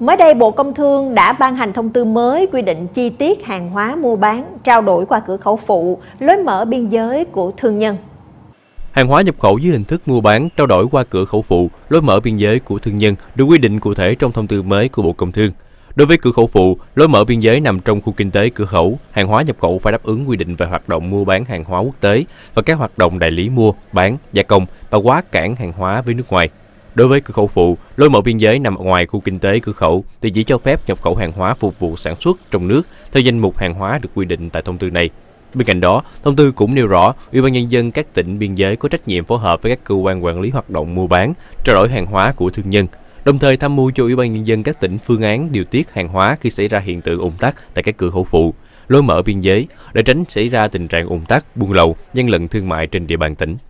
Mới đây, Bộ Công Thương đã ban hành thông tư mới quy định chi tiết hàng hóa mua bán, trao đổi qua cửa khẩu phụ, lối mở biên giới của thương nhân. Hàng hóa nhập khẩu dưới hình thức mua bán, trao đổi qua cửa khẩu phụ, lối mở biên giới của thương nhân được quy định cụ thể trong thông tư mới của Bộ Công Thương. Đối với cửa khẩu phụ, lối mở biên giới nằm trong khu kinh tế cửa khẩu, hàng hóa nhập khẩu phải đáp ứng quy định về hoạt động mua bán hàng hóa quốc tế và các hoạt động đại lý mua, bán, gia công và quá cảng hàng hóa với nước ngoài. Đối với cửa khẩu phụ, lối mở biên giới nằm ngoài khu kinh tế cửa khẩu thì chỉ cho phép nhập khẩu hàng hóa phục vụ sản xuất trong nước theo danh mục hàng hóa được quy định tại thông tư này. Bên cạnh đó, thông tư cũng nêu rõ Ủy ban nhân dân các tỉnh biên giới có trách nhiệm phối hợp với các cơ quan quản lý hoạt động mua bán, trao đổi hàng hóa của thương nhân, đồng thời tham mưu cho Ủy ban nhân dân các tỉnh phương án điều tiết hàng hóa khi xảy ra hiện tượng ủng tắc tại các cửa khẩu phụ, lối mở biên giới để tránh xảy ra tình trạng ủng tắc, buôn lậu, gian lận thương mại trên địa bàn tỉnh.